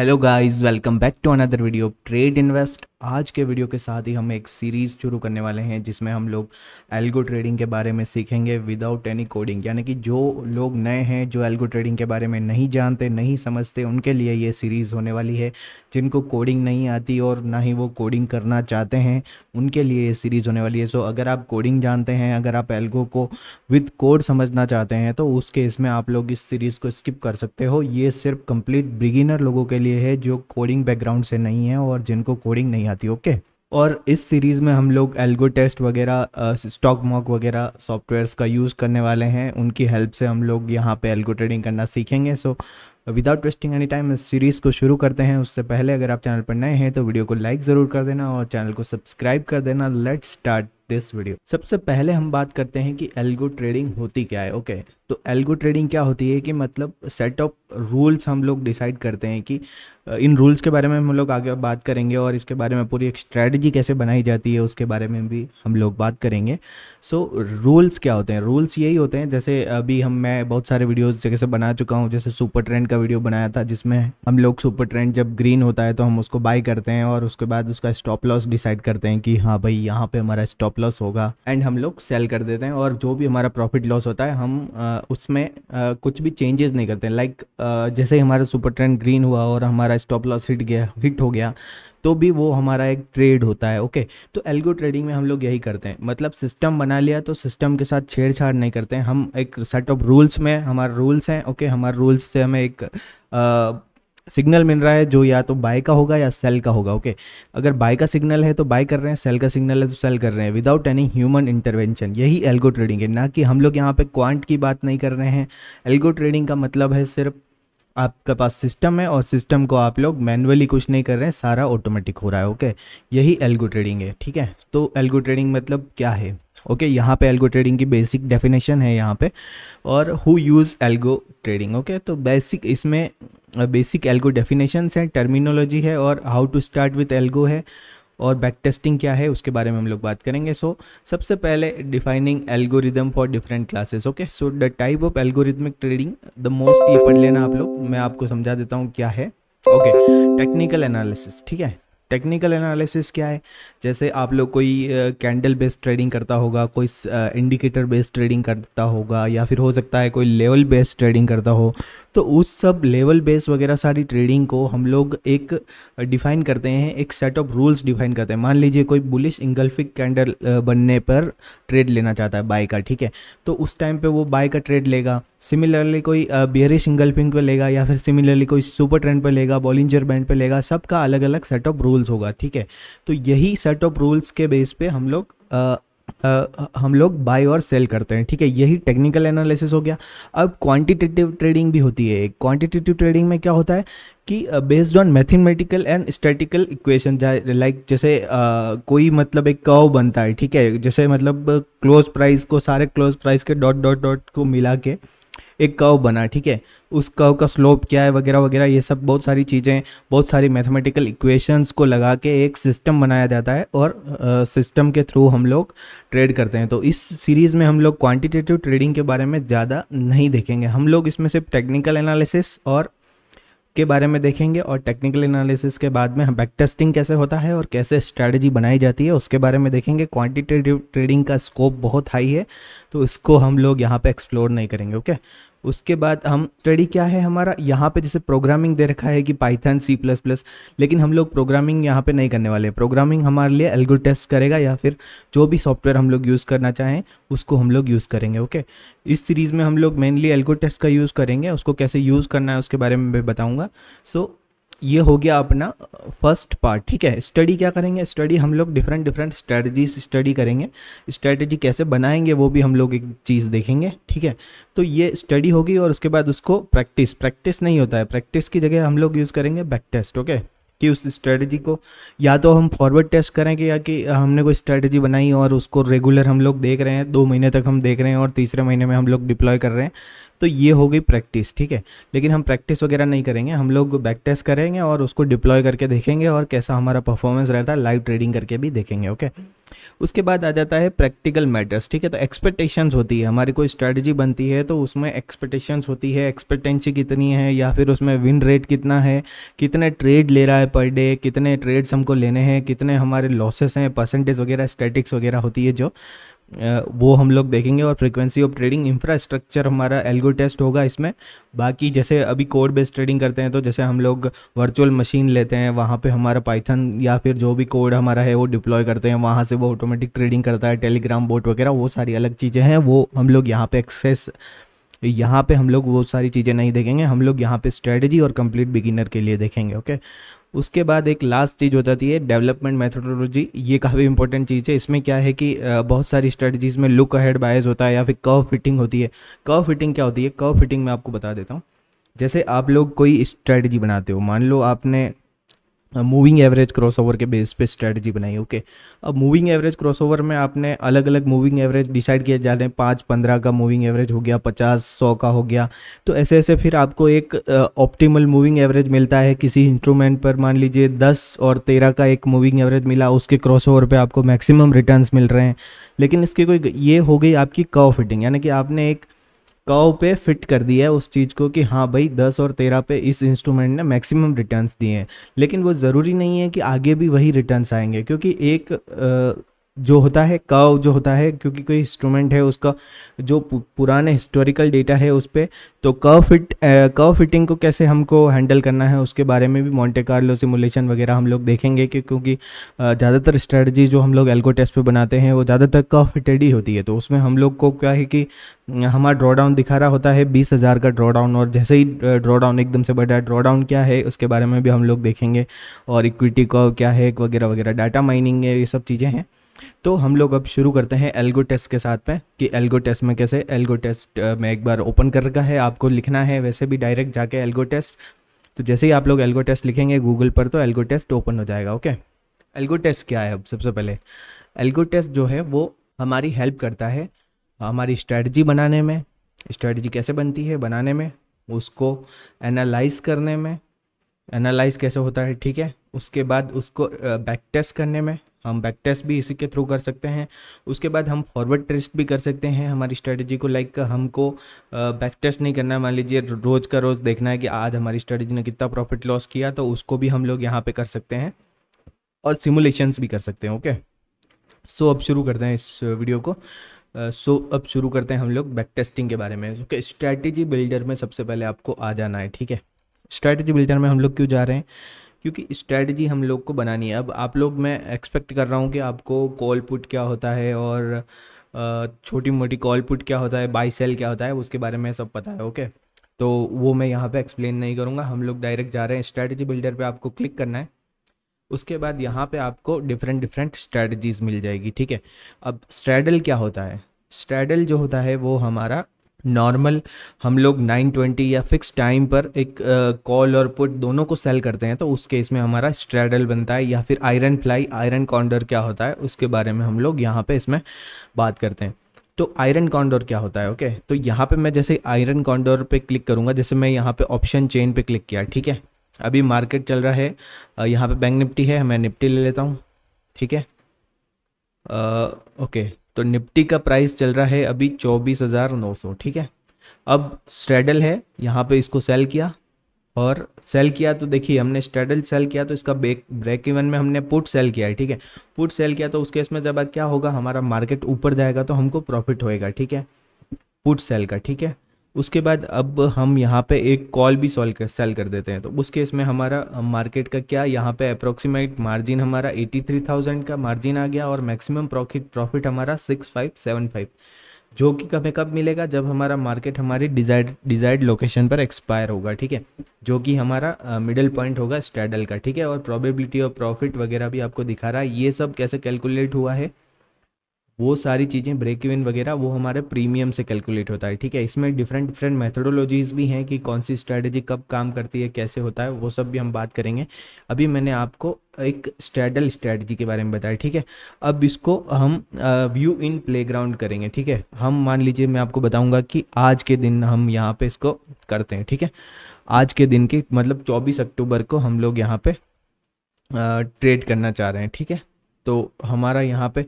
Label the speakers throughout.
Speaker 1: hello guys welcome back to another video trade invest आज के video के साथ ही हम एक सीरीज़ शुरू करने वाले हैं जिसमें हम लोग एल्गो ट्रेडिंग के बारे में सीखेंगे विदाउट एनी कोडिंग यानी कि जो लोग नए हैं जो एल्गो ट्रेडिंग के बारे में नहीं जानते नहीं समझते उनके लिए ये सीरीज़ होने वाली है जिनको कोडिंग नहीं आती और ना ही वो कोडिंग करना चाहते हैं उनके लिए ये सीरीज़ होने वाली है सो अगर आप कोडिंग जानते हैं अगर आप एल्गो को विद कोड समझना चाहते हैं तो उस केस में आप लोग इस सीरीज़ को स्किप कर सकते हो ये सिर्फ कंप्लीट बिगिनर लोगों के लिए है जो कोडिंग बैकग्राउंड से नहीं है और जिनको कोडिंग नहीं आती ओके और इस सीरीज़ में हम लोग एल्गो टेस्ट वगैरह स्टॉक मॉक वगैरह सॉफ्टवेयर्स का यूज़ करने वाले हैं उनकी हेल्प से हम लोग यहाँ पे एल्गो ट्रेडिंग करना सीखेंगे so without wasting any time इस सीरीज़ को शुरू करते हैं उससे पहले अगर आप चैनल पर नए हैं तो वीडियो को लाइक ज़रूर कर देना और चैनल को सब्सक्राइब कर देना लेट स्टार्ट दिस वीडियो सबसे पहले हम बात करते हैं कि एल्गो ट्रेडिंग होती क्या है ओके okay, तो एल्गो ट्रेडिंग क्या होती है कि मतलब सेट ऑफ रूल्स हम लोग डिसाइड करते हैं कि इन रूल्स के बारे में हम लोग आगे बात करेंगे और इसके बारे में पूरी एक स्ट्रैटेजी कैसे बनाई जाती है उसके बारे में भी हम लोग बात करेंगे सो so, रूल्स क्या होते हैं रूल्स यही होते हैं जैसे अभी हम मैं बहुत सारे वीडियोज़ जैसे बना चुका हूँ जैसे सुपर ट्रेंड का वीडियो बनाया था जिसमें हम लोग सुपर ट्रेंड जब ग्रीन होता है तो हम उसको बाय करते हैं और उसके बाद उसका स्टॉप लॉस डिसाइड करते हैं कि हाँ भाई यहाँ पे हमारा स्टॉप लॉस होगा एंड हम लोग सेल कर देते हैं और जो भी हमारा प्रॉफिट लॉस होता है हम उसमें कुछ भी चेंजेस नहीं करते लाइक जैसे ही हमारा सुपर ट्रेंड ग्रीन हुआ और हमारा स्टॉप लॉस हिट गया हिट हो गया तो भी वो हमारा एक ट्रेड होता है ओके तो एल्गो ट्रेडिंग में हम लोग यही करते हैं मतलब सिस्टम बना लिया तो सिस्टम के साथ छेड़छाड़ नहीं करते हैं हम एक सेट ऑफ रूल्स में हमारे रूल्स हैं ओके हमारे रूल्स से हमें एक आ, सिग्नल मिल रहा है जो या तो बाय का होगा या सेल का होगा ओके अगर बाय का सिग्नल है तो बाय कर रहे हैं सेल का सिग्नल है तो सेल कर रहे हैं विदाउट एनी ह्यूमन इंटरवेंशन यही एल्गो ट्रेडिंग है ना कि हम लोग यहाँ पे क्वांट की बात नहीं कर रहे हैं एल्गो ट्रेडिंग का मतलब है सिर्फ आपके पास सिस्टम है और सिस्टम को आप लोग मैनुअली कुछ नहीं कर रहे हैं सारा ऑटोमेटिक हो रहा है ओके यही एल्गो ट्रेडिंग है ठीक है तो एल्गो ट्रेडिंग मतलब क्या है ओके यहाँ पे एल्गो ट्रेडिंग की बेसिक डेफिनेशन है यहाँ पे और who use algo trading okay तो बेसिक इसमें बेसिक एल्गो डेफिनेशन हैं टर्मिनोलॉजी है और how to start with algo है और बैक टेस्टिंग क्या है उसके बारे में हम लोग बात करेंगे सो so, सबसे पहले defining algorithm for different classes okay so the type of algorithmic trading the most ये पढ़ लेना आप लोग मैं आपको समझा देता हूँ क्या है ओके टेक्निकल एनालिसिस ठीक है टेक्निकल एनालिसिस क्या है जैसे आप लोग कोई कैंडल बेस्ड ट्रेडिंग करता होगा कोई इंडिकेटर बेस्ड ट्रेडिंग करता होगा या फिर हो सकता है कोई लेवल बेस्ड ट्रेडिंग करता हो तो उस सब लेवल बेस वगैरह सारी ट्रेडिंग को हम लोग एक डिफाइन करते हैं एक सेट ऑफ रूल्स डिफाइन करते हैं मान लीजिए कोई बुलिश इंगल्फिक कैंडल बनने पर ट्रेड लेना चाहता है बाय का ठीक है तो उस टाइम पर वो बाय का ट्रेड लेगा सिमिलरली कोई बियरिश इंगल्फिंग पर लेगा या फिर सिमिलरली कोई सुपर ट्रेंड पर लेगा बॉलिंजर बैंड पे लेगा सबका अलग अलग सेट ऑफ रूल रूल्स होगा ठीक है तो यही सेट ऑफ रूल्स के बेस पे हम लोग आ, हम लोग बाय और सेल करते हैं ठीक है यही टेक्निकल एनालिसिस हो गया अब क्वांटिटेटिव ट्रेडिंग भी होती है क्वांटिटेटिव ट्रेडिंग में क्या होता है कि based on mathematical and statical equation like जैसे आ, कोई मतलब एक कर्व बनता है ठीक है जैसे मतलब क्लोज प्राइस को सारे क्लोज प्राइस के डॉट डॉट डॉट को मिला के uh, एक कव बना ठीक है उस कव का स्लोप क्या है वगैरह वगैरह ये सब बहुत सारी चीज़ें बहुत सारी मैथमेटिकल इक्वेशंस को लगा के एक सिस्टम बनाया जाता है और सिस्टम के थ्रू हम लोग ट्रेड करते हैं तो इस सीरीज़ में हम लोग क्वान्टिटेटिव ट्रेडिंग के बारे में ज़्यादा नहीं देखेंगे हम लोग इसमें सिर्फ टेक्निकल एनालिसिस और के बारे में देखेंगे और टेक्निकल एनालिसिस के बाद में हम बैक टेस्टिंग कैसे होता है और कैसे स्ट्रैटेजी बनाई जाती है उसके बारे में देखेंगे क्वांटिटेटिव ट्रेडिंग का स्कोप बहुत हाई है तो इसको हम लोग यहाँ पे एक्सप्लोर नहीं करेंगे ओके उसके बाद हम स्टडी क्या है हमारा यहाँ पे जैसे प्रोग्रामिंग दे रखा है कि पाइथन सी प्लस प्लस लेकिन हम लोग प्रोग्रामिंग यहाँ पे नहीं करने वाले प्रोग्रामिंग हमारे लिए एल्गो टेस्ट करेगा या फिर जो भी सॉफ्टवेयर हम लोग यूज़ करना चाहें उसको हम लोग यूज़ करेंगे ओके इस सीरीज़ में हम लोग मेनली एल्गो टेस्ट का यूज़ करेंगे उसको कैसे यूज़ करना है उसके बारे में बताऊँगा सो so, ये हो गया अपना फर्स्ट पार्ट ठीक है स्टडी क्या करेंगे स्टडी हम लोग डिफरेंट डिफरेंट स्ट्रेटजीज स्टडी करेंगे स्ट्रेटजी कैसे बनाएंगे वो भी हम लोग एक चीज़ देखेंगे ठीक है तो ये स्टडी होगी और उसके बाद उसको प्रैक्टिस प्रैक्टिस नहीं होता है प्रैक्टिस की जगह हम लोग यूज़ करेंगे बैक टेस्ट ओके कि उस स्ट्रेटजी को या तो हम फॉरवर्ड टेस्ट करें कि या कि हमने कोई स्ट्रेटजी बनाई और उसको रेगुलर हम लोग देख रहे हैं दो महीने तक हम देख रहे हैं और तीसरे महीने में हम लोग डिप्लॉय कर रहे हैं तो ये हो गई प्रैक्टिस ठीक है लेकिन हम प्रैक्टिस वगैरह नहीं करेंगे हम लोग बैक टेस्ट करेंगे और उसको डिप्लॉय करके देखेंगे और कैसा हमारा परफॉर्मेंस रहता है लाइव ट्रेडिंग करके भी देखेंगे ओके उसके बाद आ जाता है प्रैक्टिकल मैटर्स ठीक है तो एक्सपेक्टेशंस होती है हमारी कोई स्ट्रेटजी बनती है तो उसमें एक्सपेक्टेशंस होती है एक्सपेक्टेंसी कितनी है या फिर उसमें विन रेट कितना है कितने ट्रेड ले रहा है पर डे कितने ट्रेड्स हमको लेने हैं कितने हमारे लॉसेस हैं परसेंटेज वगैरह स्टैटिक्स वगैरह होती है जो वो हम लोग देखेंगे और फ्रीक्वेंसी ऑफ ट्रेडिंग इंफ्रास्ट्रक्चर हमारा एल्गो टेस्ट होगा इसमें बाकी जैसे अभी कोड बेस्ड ट्रेडिंग करते हैं तो जैसे हम लोग वर्चुअल मशीन लेते हैं वहाँ पे हमारा पाइथन या फिर जो भी कोड हमारा है वो डिप्लॉय करते हैं वहाँ से वो ऑटोमेटिक ट्रेडिंग करता है टेलीग्राम बोट वगैरह वो सारी अलग चीज़ें हैं वो हम लोग यहाँ पर एक्सेस यहाँ पे हम लोग वो सारी चीज़ें नहीं देखेंगे हम लोग यहाँ पे स्ट्रेटजी और कंप्लीट बिगिनर के लिए देखेंगे ओके उसके बाद एक लास्ट चीज़ हो जाती है डेवलपमेंट मैथडोलॉजी ये काफ़ी इंपॉर्टेंट चीज़ है इसमें क्या है कि बहुत सारी स्ट्रेटजीज में लुक अहेड बायस होता है या फिर कर्व फिटिंग होती है कर्व फिटिंग क्या होती है कर्व फिटिंग मैं आपको बता देता हूँ जैसे आप लोग कोई स्ट्रेटजी बनाते हो मान लो आपने मूविंग एवरेज क्रॉसओवर के बेस पे स्ट्रेटजी बनाई ओके अब मूविंग एवरेज क्रॉसओवर में आपने अलग अलग मूविंग एवरेज डिसाइड किए जा रहे हैं पाँच पंद्रह का मूविंग एवरेज हो गया पचास सौ का हो गया तो ऐसे ऐसे फिर आपको एक ऑप्टिमल मूविंग एवरेज मिलता है किसी इंस्ट्रूमेंट पर मान लीजिए दस और तेरह का एक मूविंग एवरेज मिला उसके क्रॉस ओवर पर आपको मैक्सिमम रिटर्न मिल रहे हैं लेकिन इसकी कोई ये हो गई आपकी कव फिटिंग यानी कि आपने एक कव पे फिट कर दिया है उस चीज़ को कि हाँ भाई दस और तेरह पे इस इंस्ट्रूमेंट ने मैक्सिमम रिटर्न्स दिए हैं लेकिन वो ज़रूरी नहीं है कि आगे भी वही रिटर्न्स आएंगे क्योंकि एक जो होता है कर्व जो होता है क्योंकि कोई इंस्ट्रूमेंट है उसका जो पुराने हिस्टोरिकल डेटा है उस पर तो कर्व फिट कर्व फिटिंग को कैसे हमको हैंडल करना है उसके बारे में भी मॉन्टे कार्लो सिमुलेशन वगैरह हम लोग देखेंगे कि क्योंकि ज़्यादातर स्ट्रेटजी जो हम लोग एल्गो टेस्ट पे बनाते हैं वो ज़्यादातर कर्व फिटेड ही होती है तो उसमें हम लोग को क्या है कि हमारा ड्रॉडाउन दिखा रहा होता है बीस हज़ार का ड्रॉडाउन और जैसे ही ड्रॉडाउन एकदम से बढ़ा ड्रॉडाउन क्या है उसके बारे में भी हम लोग देखेंगे और इक्विटी का क्या है वगैरह वगैरह डाटा माइनिंग है ये सब चीज़ें हैं तो हम लोग अब शुरू करते हैं एल्गो टेस्ट के साथ में कि एल्गो टेस्ट में कैसे एल्गो टेस्ट में एक बार ओपन कर रखा है आपको लिखना है वैसे भी डायरेक्ट जाके एल्गो टेस्ट तो जैसे ही आप लोग एल्गो टेस्ट लिखेंगे गूगल पर तो एल्गो टेस्ट ओपन हो जाएगा ओके एल्गो टेस्ट क्या है अब सबसे पहले एल्गो टेस्ट जो है वो हमारी हेल्प करता है हमारी स्ट्रैटी बनाने में स्ट्रैटी कैसे बनती है बनाने में उसको एनालाइज करने में एनालाइज कैसे होता है ठीक है उसके बाद उसको बैक टेस्ट करने में हम बैक टेस्ट भी इसी के थ्रू कर सकते हैं उसके बाद हम फॉरवर्ड टेस्ट भी कर सकते हैं हमारी स्ट्रेटजी को लाइक हमको बैक टेस्ट नहीं करना है मान लीजिए रोज़ का रोज़ देखना है कि आज हमारी स्ट्रेटजी ने कितना प्रॉफिट लॉस किया तो उसको भी हम लोग यहाँ पे कर सकते हैं और सिमुलेशंस भी कर सकते हैं ओके सो अब शुरू करते हैं इस वीडियो को सो so, अब शुरू करते हैं हम लोग बैक टेस्टिंग के बारे में ओके स्ट्रैटेजी बिल्डर में सबसे पहले आपको आ जाना है ठीक है स्ट्रैटेजी बिल्डर में हम लोग क्यों जा रहे हैं क्योंकि स्ट्रैटेजी हम लोग को बनानी है अब आप लोग मैं एक्सपेक्ट कर रहा हूँ कि आपको कॉल पुट क्या होता है और छोटी मोटी कॉल पुट क्या होता है बाई सेल क्या होता है उसके बारे में सब पता है ओके तो वो मैं यहाँ पे एक्सप्लेन नहीं करूँगा हम लोग डायरेक्ट जा रहे हैं स्ट्रैटेजी बिल्डर पे आपको क्लिक करना है उसके बाद यहाँ पे आपको डिफरेंट डिफरेंट स्ट्रैटेजीज मिल जाएगी ठीक है अब स्ट्रैडल क्या होता है स्ट्रैडल जो होता है वो हमारा नॉर्मल हम लोग 920 या फिक्स टाइम पर एक कॉल और पुट दोनों को सेल करते हैं तो उस केस में हमारा स्ट्रेडल बनता है या फिर आयरन फ्लाई आयरन कॉन्डर क्या होता है उसके बारे में हम लोग यहाँ पे इसमें बात करते हैं तो आयरन कॉन्डोर क्या होता है ओके okay? तो यहाँ पे मैं जैसे आयरन कॉन्डोर पे क्लिक करूँगा जैसे मैं यहाँ पे ऑप्शन चेन पे क्लिक किया ठीक है अभी मार्केट चल रहा है यहाँ पे बैंक निपटी है मैं निपटी ले लेता हूँ ठीक है ओके तो निफ्टी का प्राइस चल रहा है अभी चौबीस हज़ार नौ सौ ठीक है अब स्ट्रेडल है यहाँ पे इसको सेल किया और सेल किया तो देखिए हमने स्ट्रेडल सेल किया तो इसका ब्रेक ब्रेक इवन में हमने पुट सेल किया है ठीक है पुट सेल किया तो उस केस में जब क्या होगा हमारा मार्केट ऊपर जाएगा तो हमको प्रॉफिट होएगा ठीक है पुट सेल का ठीक है उसके बाद अब हम यहाँ पे एक कॉल भी सॉल्व कर सेल कर देते हैं तो उस केस में हमारा मार्केट का क्या यहाँ पे अप्रोक्सीमेट मार्जिन हमारा 83,000 का मार्जिन आ गया और मैक्सिमम प्रॉफिट प्रॉफिट हमारा 6575 जो कि कभी कब मिलेगा जब हमारा मार्केट हमारी डिजायर्ड डिजायर्ड लोकेशन पर एक्सपायर होगा ठीक है जो कि हमारा मिडल पॉइंट होगा स्टैडल का ठीक है और प्रॉबेबिलिटी ऑफ प्रॉफिट वगैरह भी आपको दिखा रहा है ये सब कैसे कैलकुलेट हुआ है वो सारी चीज़ें ब्रेक इवन वगैरह वो हमारे प्रीमियम से कैलकुलेट होता है ठीक है इसमें डिफरेंट डिफरेंट मेथडोलॉजीज़ भी हैं कि कौन सी स्ट्रैटेजी कब काम करती है कैसे होता है वो सब भी हम बात करेंगे अभी मैंने आपको एक स्ट्रेडल स्ट्रैटेजी के बारे में बताया ठीक है अब इसको हम व्यू इन प्ले करेंगे ठीक है हम मान लीजिए मैं आपको बताऊँगा कि आज के दिन हम यहाँ पर इसको करते हैं ठीक है आज के दिन के मतलब चौबीस अक्टूबर को हम लोग यहाँ पर ट्रेड करना चाह रहे हैं ठीक है तो हमारा यहाँ पे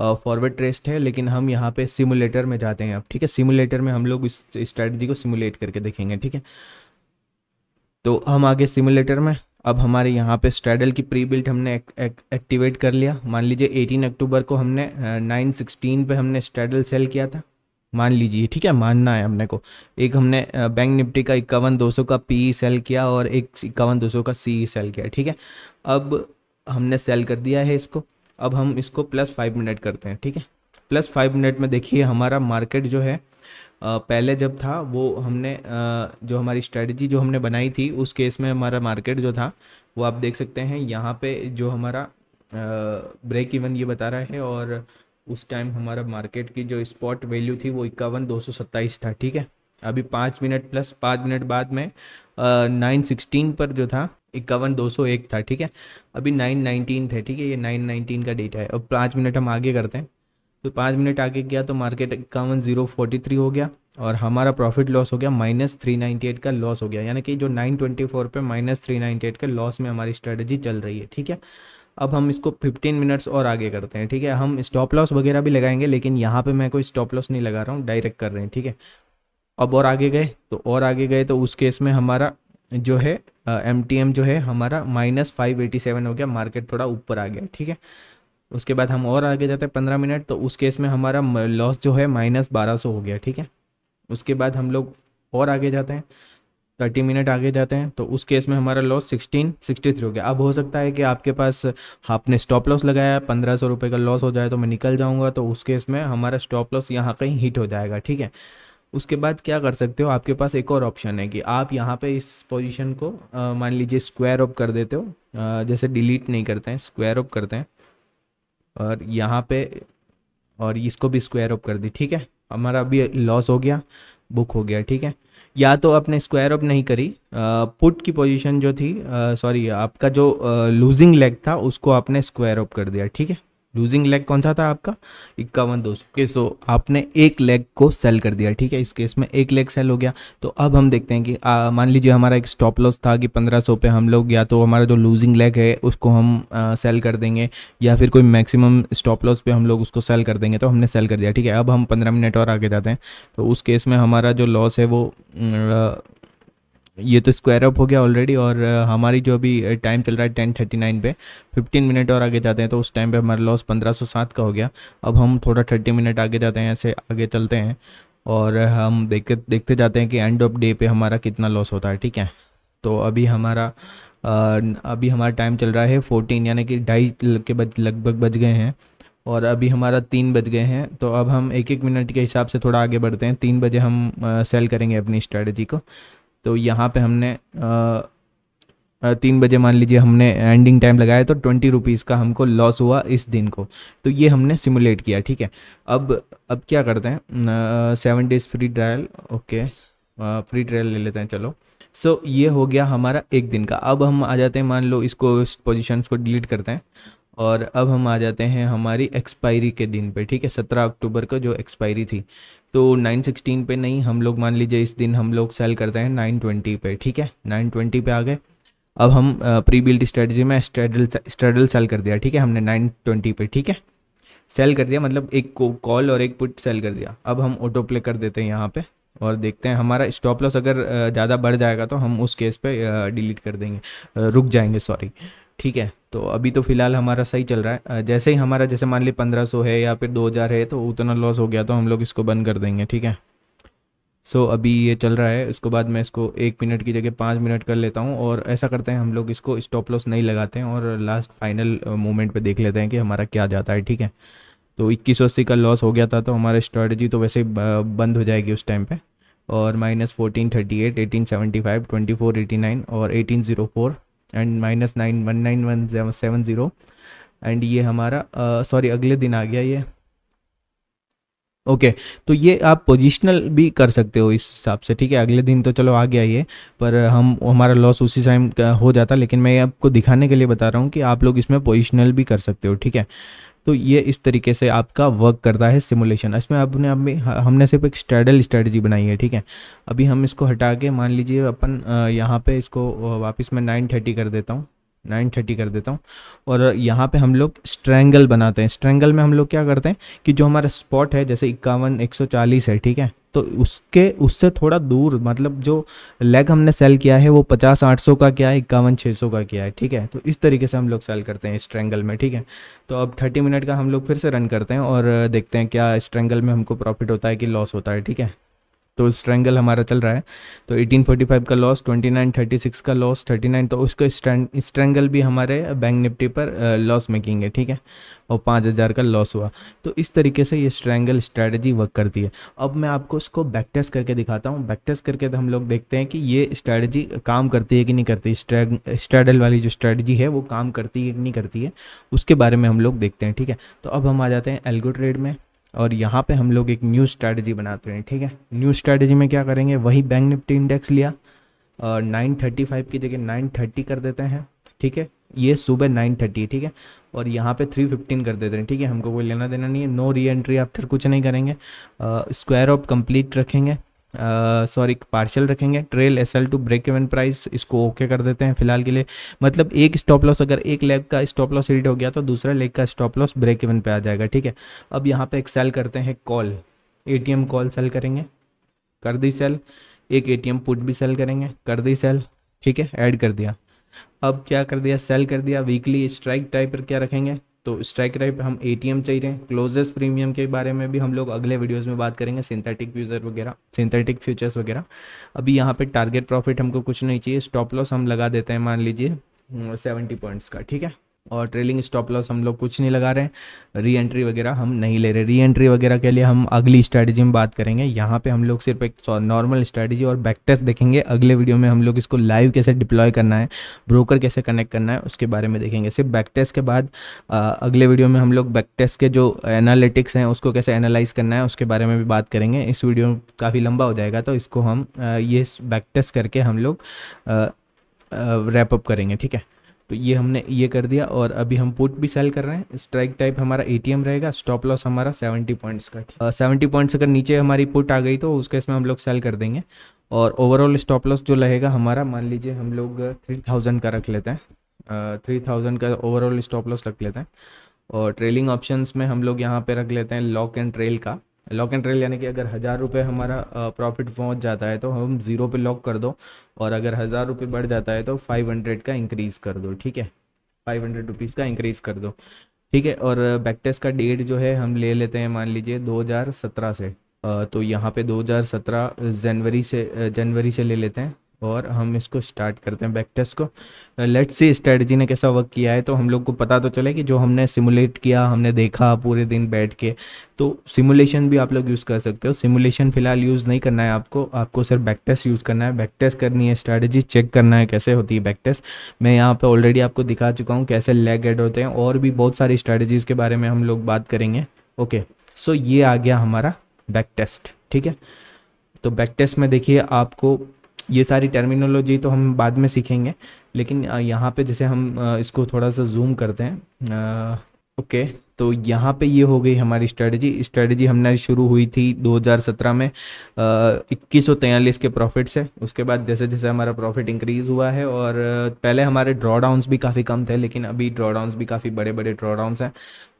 Speaker 1: फॉरवर्ड ट्रेस्ट है लेकिन हम यहाँ पे सिमुलेटर में जाते हैं अब ठीक है सिमुलेटर में हम लोग इस स्ट्रैटेजी को सिमुलेट करके देखेंगे ठीक है तो हम आगे सिमुलेटर में अब हमारे यहाँ पे स्ट्रैडल की प्री बिल्ट हमने एक, एक, एक, एक्टिवेट कर लिया मान लीजिए 18 अक्टूबर को हमने नाइन सिक्सटीन पर हमने स्ट्रैडल सेल किया था मान लीजिए ठीक है मानना है हमने को एक हमने बैंक निफ्टी का इक्यावन दो सौ का पी सेल किया और एक इक्यावन दो सौ का सी सेल किया ठीक है अब हमने सेल कर दिया है इसको अब हम इसको प्लस फाइव मिनट करते हैं ठीक है प्लस फाइव मिनट में देखिए हमारा मार्केट जो है पहले जब था वो हमने जो हमारी स्ट्रेटजी जो हमने बनाई थी उस केस में हमारा मार्केट जो था वो आप देख सकते हैं यहाँ पे जो हमारा ब्रेक इवन ये बता रहा है और उस टाइम हमारा मार्केट की जो स्पॉट वैल्यू थी वो इक्यावन दो सौ सत्ताईस था ठीक है अभी पाँच मिनट प्लस पाँच मिनट बाद में नाइन सिक्सटीन पर जो था इक्यावन दो सौ एक था ठीक है अभी नाइन नाइनटीन थे ठीक है ये नाइन नाइनटीन का डेटा है अब पाँच मिनट हम आगे करते हैं तो पाँच मिनट आगे गया तो मार्केट इक्यावन जीरो फोर्टी थ्री हो गया और हमारा प्रॉफिट लॉस हो गया माइनस थ्री नाइन्टी एट का लॉस हो गया यानी कि जो नाइन ट्वेंटी फोर पर माइनस थ्री नाइन्टी एट का लॉस में हमारी स्ट्रेटजी चल रही है ठीक है अब हम इसको 15 मिनट्स और आगे करते हैं ठीक है हम स्टॉप लॉस वगैरह भी लगाएंगे लेकिन यहाँ पे मैं कोई स्टॉप लॉस नहीं लगा रहा हूँ डायरेक्ट कर रहे हैं ठीक है अब और आगे गए तो और आगे गए तो उस केस में हमारा जो है एम टी एम जो है हमारा माइनस फाइव एटी सेवन हो गया मार्केट थोड़ा ऊपर आ गया ठीक है उसके बाद हम और आगे जाते हैं पंद्रह मिनट तो उस केस में हमारा लॉस जो है माइनस बारह सौ हो गया ठीक है उसके बाद हम लोग और आगे जाते हैं थर्टी मिनट आगे जाते हैं तो उस केस में हमारा लॉस सिक्सटीन सिक्सटी थ्री हो गया अब हो सकता है कि आपके पास आपने स्टॉप लॉस लगाया पंद्रह सौ रुपये का लॉस हो जाए तो मैं निकल जाऊँगा तो उस केस में हमारा स्टॉप लॉस यहाँ कहीं हिट हो जाएगा ठीक है उसके बाद क्या कर सकते हो आपके पास एक और ऑप्शन है कि आप यहाँ पे इस पोजीशन को मान लीजिए स्क्वायर ऑफ कर देते हो आ, जैसे डिलीट नहीं करते हैं स्क्वायर ऑफ करते हैं और यहाँ पे और इसको भी स्क्वायर ऑफ कर दी ठीक है हमारा अभी लॉस हो गया बुक हो गया ठीक है या तो आपने स्क्वायर ऑफ नहीं करी पुट की पोजिशन जो थी सॉरी आपका जो लूजिंग लेग था उसको आपने स्क्वायर ऑफ कर दिया ठीक है लूजिंग लेग कौन सा था आपका इक्यावन दो सौ ओके सो आपने एक लेग को सेल कर दिया ठीक है इस केस में एक लेग सेल हो गया तो अब हम देखते हैं कि मान लीजिए हमारा एक स्टॉप लॉस था कि पंद्रह सौ पे हम लोग या तो हमारा जो लूजिंग लेग है उसको हम सेल कर देंगे या फिर कोई मैक्सिमम स्टॉप लॉस पे हम लोग उसको सेल कर देंगे तो हमने सेल कर दिया ठीक है अब हम पंद्रह मिनट और आगे जाते हैं तो उस केस में हमारा जो लॉस है वो ये तो स्क्वायर अप हो गया ऑलरेडी और हमारी जो अभी टाइम चल रहा है टेन थर्टी नाइन पे फिफ्टीन मिनट और आगे जाते हैं तो उस टाइम पे हमारा लॉस पंद्रह सौ सात का हो गया अब हम थोड़ा थर्टी मिनट आगे जाते हैं ऐसे आगे चलते हैं और हम देखते देखते जाते हैं कि एंड ऑफ डे पे हमारा कितना लॉस होता है ठीक है तो अभी हमारा आ, अभी हमारा टाइम चल रहा है फोर्टीन यानी कि ढाई के बज लगभग बज गए हैं और अभी हमारा तीन बज गए हैं तो अब हम एक एक मिनट के हिसाब से थोड़ा आगे बढ़ते हैं तीन बजे हम आ, सेल करेंगे अपनी स्ट्रेटजी को तो यहाँ पे हमने तीन बजे मान लीजिए हमने एंडिंग टाइम लगाया तो ट्वेंटी रुपीज़ का हमको लॉस हुआ इस दिन को तो ये हमने सिमुलेट किया ठीक है अब अब क्या करते हैं seven days free trial okay free trial ले लेते हैं चलो सो so, ये हो गया हमारा एक दिन का अब हम आ जाते हैं मान लो इसको इस पोजिशन को डिलीट करते हैं और अब हम आ जाते हैं हमारी एक्सपायरी के दिन पे ठीक है सत्रह अक्टूबर को जो एक्सपायरी थी तो नाइन सिक्सटीन पे नहीं हम लोग मान लीजिए इस दिन हम लोग सेल करते हैं नाइन ट्वेंटी पे ठीक है नाइन ट्वेंटी पे आ गए अब हम प्री बिल्ड स्ट्रेटजी में स्ट्रेडल स्ट्रेडल सेल कर दिया ठीक है हमने नाइन ट्वेंटी पे ठीक है सेल कर दिया मतलब एक कॉल और एक पुट सेल कर दिया अब हम ऑटो प्ले कर देते हैं यहाँ पे और देखते हैं हमारा स्टॉप लॉस अगर ज़्यादा बढ़ जाएगा तो हम उस केस पे डिलीट कर देंगे रुक जाएंगे सॉरी ठीक है तो अभी तो फिलहाल हमारा सही चल रहा है जैसे ही हमारा जैसे मान ली पंद्रह सौ है या फिर दो हज़ार है तो उतना लॉस हो गया तो हम लोग इसको बंद कर देंगे ठीक है सो so, अभी ये चल रहा है उसके बाद मैं इसको एक मिनट की जगह पाँच मिनट कर लेता हूँ और ऐसा करते हैं हम लोग इसको स्टॉप लॉस नहीं लगाते हैं और लास्ट फाइनल मोमेंट पे देख लेते हैं कि हमारा क्या जाता है ठीक है तो इक्कीस अस्सी का लॉस हो गया था तो हमारा स्ट्रेटजी तो वैसे बंद हो जाएगी उस टाइम पे और minus fourteen thirty eight eighteen seventy five twenty four eighty nine और eighteen zero four and minus nine one nine one seven zero and ये हमारा सॉरी अगले दिन आ गया ये ओके okay, तो ये आप पोजिशनल भी कर सकते हो इस हिसाब से ठीक है अगले दिन तो चलो आ गया ये पर हम हमारा लॉस उसी टाइम हो जाता लेकिन मैं आपको दिखाने के लिए बता रहा हूँ कि आप लोग इसमें पोजिशनल भी कर सकते हो ठीक है तो ये इस तरीके से आपका वर्क करता है सिमुलेशन इसमें आपने अभी हमने सिर्फ एक स्टैडल स्ट्रेटजी बनाई है ठीक है अभी हम इसको हटा के मान लीजिए अपन यहाँ पे इसको वापस मैं नाइन थर्टी कर देता हूँ नाइन थर्टी कर देता हूँ और यहाँ पे हम लोग स्ट्रेंगल बनाते हैं स्ट्रेंगल में हम लोग क्या करते हैं कि जो हमारा स्पॉट है जैसे इक्यावन एक सौ चालीस है ठीक है तो उसके उससे थोड़ा दूर मतलब जो लेग हमने सेल किया है वो पचास आठ सौ का किया है इक्यावन छः सौ का किया है ठीक है तो इस तरीके से हम लोग सेल करते हैं स्ट्रेंगल में ठीक है तो अब थर्टी मिनट का हम लोग फिर से रन करते हैं और देखते हैं क्या स्ट्रेंगल में हमको प्रॉफिट होता है कि लॉस होता है ठीक है तो स्ट्रैंगल हमारा चल रहा है तो 1845 का लॉस 2936 का लॉस 39 तो उसका स्ट्रैंगल भी हमारे बैंक निफ्टी पर लॉस मेकिंग है ठीक है और 5000 का लॉस हुआ तो इस तरीके से ये स्ट्रैंगल स्ट्रैटेजी वर्क करती है अब मैं आपको इसको बैकटेस्ट करके दिखाता हूँ बैकटेस्ट करके तो हम लोग देखते हैं कि ये स्ट्रैटेजी काम करती है कि नहीं करती स्ट्रैडल वाली जो स्ट्रैटेजी है वो काम करती है कि नहीं करती है उसके बारे में हम लोग देखते हैं ठीक है तो अब हम आ जाते हैं एल्गो ट्रेड में और यहाँ पे हम लोग एक न्यू स्ट्रैटेजी बनाते हैं ठीक है न्यू स्ट्रैटेजी में क्या करेंगे वही बैंक निफ्टी इंडेक्स लिया और 935 की जगह 930 कर देते हैं ठीक है ये सुबह 930 ठीक है और यहाँ पे 315 कर देते हैं ठीक है हमको कोई लेना देना नहीं है नो री एंट्री आप फिर कुछ नहीं करेंगे स्क्वायर ऑफ कंप्लीट रखेंगे सॉरी पार्शल रखेंगे trail S L to break even price इसको ओके कर देते हैं फिलहाल के लिए मतलब एक स्टॉप लॉस अगर एक लेग का स्टॉप लॉस हिट हो गया तो दूसरा लेग का स्टॉप लॉस ब्रेक इवन पे आ जाएगा ठीक है अब यहाँ पे एक सेल करते हैं कॉल एटीएम कॉल सेल करेंगे कर दी सेल एक एम पुट भी सेल करेंगे कर दी सेल ठीक है ऐड कर दिया अब क्या कर दिया सेल कर दिया वीकली स्ट्राइक टाइप पर क्या रखेंगे तो स्ट्राइक राइट हम ए टी चाहिए क्लोजेस्ट प्रीमियम के बारे में भी हम लोग अगले वीडियोस में बात करेंगे सिंथेटिक फ्यूचर वगैरह सिंथेटिक फ्यूचर्स वगैरह अभी यहाँ पे टारगेट प्रॉफिट हमको कुछ नहीं चाहिए स्टॉप लॉस हम लगा देते हैं मान लीजिए सेवेंटी पॉइंट्स का ठीक है और ट्रेलिंग स्टॉप लॉस हम लोग कुछ नहीं लगा रहे हैं री एंट्री वगैरह हम नहीं ले रहे री एंट्री वगैरह के लिए हम अगली स्ट्रैटेजी में बात करेंगे यहाँ पे हम लोग सिर्फ एक नॉर्मल स्ट्रैटेजी और बैक टेस्ट देखेंगे अगले वीडियो में हम लोग इसको लाइव कैसे डिप्लॉय करना है ब्रोकर कैसे कनेक्ट करना है उसके बारे में देखेंगे सिर्फ बैक टेस्ट के बाद आ, अगले वीडियो में हम लोग बैक टेस्ट के जो एनालिटिक्स हैं उसको कैसे एनालाइज करना है उसके बारे में भी बात करेंगे इस वीडियो काफ़ी लंबा हो जाएगा तो इसको हम ये बैक टेस्ट करके हम लोग रैप अप करेंगे ठीक है तो ये हमने ये कर दिया और अभी हम पुट भी सेल कर रहे हैं स्ट्राइक टाइप हमारा एटीएम रहेगा स्टॉप लॉस हमारा सेवेंटी पॉइंट्स का सेवेंटी पॉइंट्स अगर नीचे हमारी पुट आ गई तो उस केस में हम लोग सेल कर देंगे और ओवरऑल स्टॉप लॉस जो रहेगा हमारा मान लीजिए हम लोग थ्री थाउजेंड का रख लेते हैं थ्री थाउजेंड का ओवरऑल स्टॉप लॉस रख लेते हैं और ट्रेलिंग ऑप्शंस में हम लोग यहाँ पे रख लेते हैं लॉक एंड ट्रेल का लॉक एंड ट्रेल यानी कि अगर हज़ार रुपये हमारा प्रॉफिट पहुंच जाता है तो हम ज़ीरो पे लॉक कर दो और अगर हज़ार रुपये बढ़ जाता है तो फाइव हंड्रेड का इंक्रीज़ कर दो ठीक है फाइव हंड्रेड रुपीज़ का इंक्रीज़ कर दो ठीक है और बैक टेस्ट का डेट जो है हम ले लेते हैं मान लीजिए दो हज़ार सत्रह से तो यहाँ पर दो हज़ार सत्रह जनवरी से जनवरी से ले लेते हैं और हम इसको स्टार्ट करते हैं बैक टेस्ट को लेट्स सी स्ट्रेटजी ने कैसा वर्क किया है तो हम लोग को पता तो चले कि जो हमने सिमुलेट किया हमने देखा पूरे दिन बैठ के तो सिमुलेशन भी आप लोग यूज़ कर सकते हो सिमुलेशन फ़िलहाल यूज़ नहीं करना है आपको आपको सिर्फ बैक टेस्ट यूज़ करना है बैक टेस्ट करनी है स्ट्रैटेजी चेक करना है कैसे होती है बैक टेस्ट मैं यहाँ पर ऑलरेडी आपको दिखा चुका हूँ कैसे लेग एड होते हैं और भी बहुत सारी स्ट्रैटेजीज़ के बारे में हम लोग बात करेंगे ओके सो ये आ गया हमारा बैक टेस्ट ठीक है तो बैक टेस्ट में देखिए आपको ये सारी टर्मिनोलॉजी तो हम बाद में सीखेंगे लेकिन यहाँ पे जैसे हम इसको थोड़ा सा जूम करते हैं ओके तो यहाँ पे ये हो गई हमारी स्ट्रेटजी स्ट्रेटजी हमने शुरू हुई थी 2017 में इक्कीस सौ तैंतालीस के प्रॉफिट से उसके बाद जैसे जैसे हमारा प्रॉफिट इंक्रीज़ हुआ है और पहले हमारे ड्रॉ भी काफ़ी कम थे लेकिन अभी ड्रॉडाउन्स भी काफ़ी बड़े बड़े ड्रॉडाउंस हैं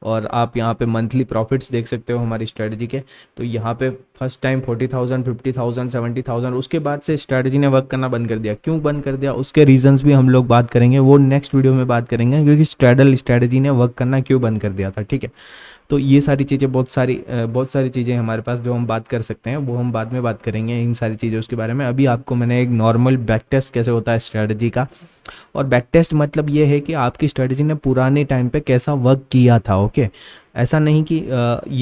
Speaker 1: और आप यहाँ पे मंथली प्रॉफिट्स देख सकते हो हमारी स्ट्रेटजी के तो यहाँ पे first time forty thousand fifty thousand seventy thousand उसके बाद से स्ट्रेटजी ने वर्क करना बंद कर दिया क्यों बंद कर दिया उसके रीजंस भी हम लोग बात करेंगे वो नेक्स्ट वीडियो में बात करेंगे क्योंकि स्ट्रेडल स्ट्रेटजी ने वर्क करना क्यों बंद कर दिया था ठीक है तो ये सारी चीज़ें बहुत सारी बहुत सारी चीज़ें हमारे पास जो हम बात कर सकते हैं वो हम बाद में बात करेंगे इन सारी चीज़ों के बारे में अभी आपको मैंने एक नॉर्मल बैक टेस्ट कैसे होता है स्ट्रेटजी का और बैक टेस्ट मतलब ये है कि आपकी स्ट्रेटजी ने पुराने टाइम पर कैसा वर्क किया था ओके ऐसा नहीं कि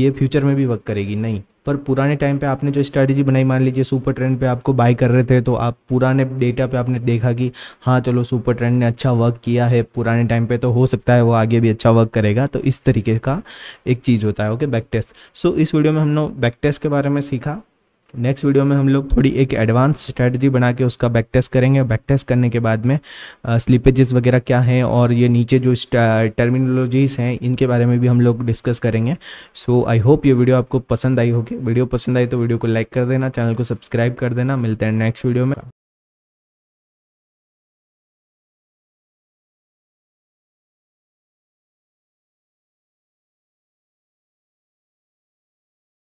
Speaker 1: ये फ्यूचर में भी वर्क करेगी नहीं पर पुराने टाइम पे आपने जो स्ट्रैटेजी बनाई मान लीजिए सुपर ट्रेंड पे आपको बाय कर रहे थे तो आप पुराने डेटा पे आपने देखा कि हाँ चलो सुपर ट्रेंड ने अच्छा वर्क किया है पुराने टाइम पे तो हो सकता है वो आगे भी अच्छा वर्क करेगा तो इस तरीके का एक चीज़ होता है ओके बैक टेस्ट सो इस वीडियो में हमने बैक टेस्ट के बारे में सीखा नेक्स्ट वीडियो में हम लोग थोड़ी एक एडवांस स्ट्रेटजी बना के उसका बैक टेस्ट करेंगे बैक टेस्ट करने के बाद में स्लिपेजेस वगैरह क्या हैं और ये नीचे जो टर्मिनोलॉजीज़ हैं इनके बारे में भी हम लोग डिस्कस करेंगे सो आई होप ये वीडियो आपको पसंद आई होगी वीडियो पसंद आई तो वीडियो को लाइक कर देना चैनल को सब्सक्राइब कर देना मिलते हैं नेक्स्ट वीडियो में